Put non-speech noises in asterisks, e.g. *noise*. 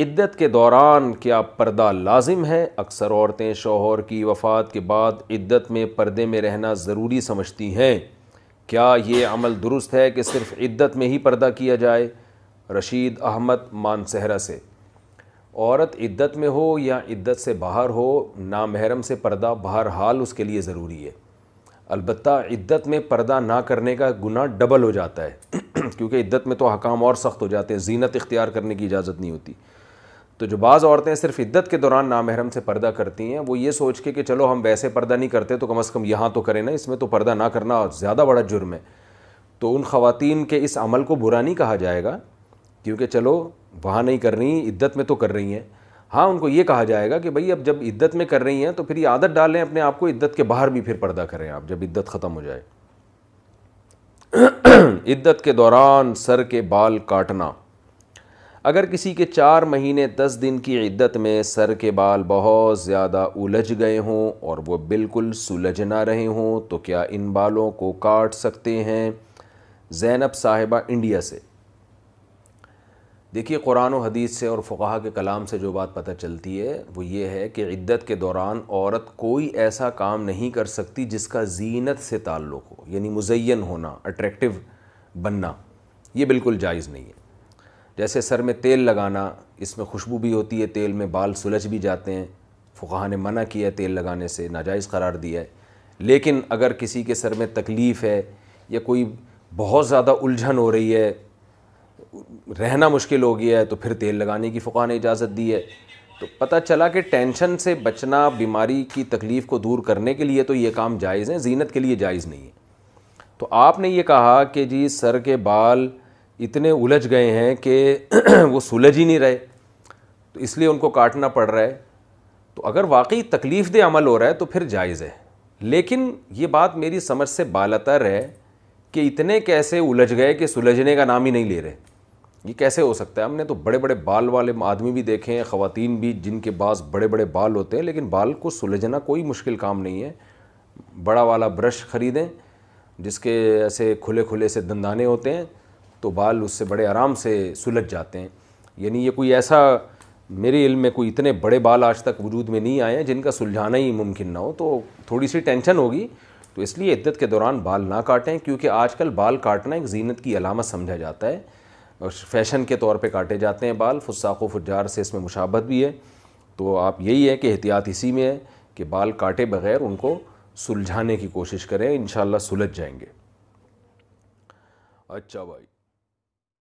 इद्दत के दौरान क्या पर्दा लाजिम है अक्सर औरतें शोहर की वफ़ात के बाद इद्दत में पर्दे में रहना ज़रूरी समझती हैं क्या ये अमल दुरुस्त है कि सिर्फ़ इद्दत में ही पर्दा किया जाए रशीद अहमद मानसहरा से औरत इद्दत में हो या इद्दत से बाहर हो नामहरम से पर्दा बहर हाल उसके लिए ज़रूरी है अलबत् इद्दत में पर्दा ना करने का गुना डबल हो जाता है *clears throat* क्योंकि इद्दत में तो हकाम और सख्त हो जाते हैं जीनत इख्तियार करने की इजाज़त नहीं होती तो जो बाज़ औरतें सिर्फ इद्दत के दौरान नामहरम से पर्दा करती हैं वो ये सोच के कि चलो हम वैसे पर्दा नहीं करते तो कम अज़ कम यहाँ तो करें ना इसमें तो पर्दा ना करना और ज़्यादा बड़ा जुर्म है तो उन ख़वातीन के इस अमल को बुरा नहीं कहा जाएगा क्योंकि चलो वहाँ नहीं कर रही इद्दत में तो कर रही हैं हाँ उनको ये कहा जाएगा कि भाई अब जब इद्दत में कर रही हैं तो फिर ये आदत डालें अपने आप को इद्दत के बाहर भी फिर पर्दा करें आप जब इद्दत ख़त्म हो जाए *clears throat* इद्दत के दौरान सर के बाल काटना अगर किसी के चार महीने दस दिन की इद्दत में सर के बाल बहुत ज़्यादा उलझ गए हों और वो बिल्कुल सुलझ ना रहे हों तो क्या इन बालों को काट सकते हैं जैनब साहिबा इंडिया से देखिए कुरान और हदीस से और फ़ुकाहा के कलाम से जो बात पता चलती है वो ये है कि इद्दत के दौरान औरत कोई ऐसा काम नहीं कर सकती जिसका जीनत से ताल्लुक़ हो यानी मुजैन होना अट्रैक्टिव बनना ये बिल्कुल जायज़ नहीं है जैसे सर में तेल लगाना इसमें खुशबू भी होती है तेल में बाल सुलझ भी जाते हैं फ़ुहा ने मना किया है तेल लगाने से नाजायज़ करार दिया है लेकिन अगर किसी के सर में तकलीफ़ है या कोई बहुत ज़्यादा उलझन हो रही है रहना मुश्किल हो गया है तो फिर तेल लगाने की फ़ुका ने इजाज़त दी है तो पता चला कि टेंशन से बचना बीमारी की तकलीफ़ को दूर करने के लिए तो ये काम जायज़ हैं जीनत के लिए जायज़ नहीं है तो आपने ये कहा कि जी सर के बाल इतने उलझ गए हैं कि *clears throat* वो सुलझ ही नहीं रहे तो इसलिए उनको काटना पड़ रहा है तो अगर वाकई तकलीफ़ दे अमल हो रहा है तो फिर जायज़ है लेकिन ये बात मेरी समझ से बालतर है कि इतने कैसे उलझ गए कि सुलझने का नाम ही नहीं ले रहे ये कैसे हो सकता है हमने तो बड़े बड़े बाल वाले आदमी भी देखे हैं ख़वातीन भी जिनके पास बड़े बड़े बाल होते हैं लेकिन बाल को सुलझना कोई मुश्किल काम नहीं है बड़ा वाला ब्रश ख़रीदें जिसके ऐसे खुले खुले से दंदाने होते हैं तो बाल उससे बड़े आराम से सुलझ जाते हैं यानी ये कोई ऐसा मेरे इल्म में कोई इतने बड़े बाल आज तक वजूद में नहीं आए हैं जिनका सुलझाना ही मुमकिन ना हो तो थोड़ी सी टेंशन होगी तो इसलिए इद्दत के दौरान बाल ना काटें क्योंकि आजकल बाल काटना एक जीनत की अलामत समझा जाता है और फैशन के तौर पे काटे जाते हैं बाल फुसाको फुजार से इसमें मुशाबत भी है तो आप यही है कि एहतियात इसी में है कि बाल काटे बगैर उनको सुलझाने की कोशिश करें इन सुलझ जाएंगे अच्छा भाई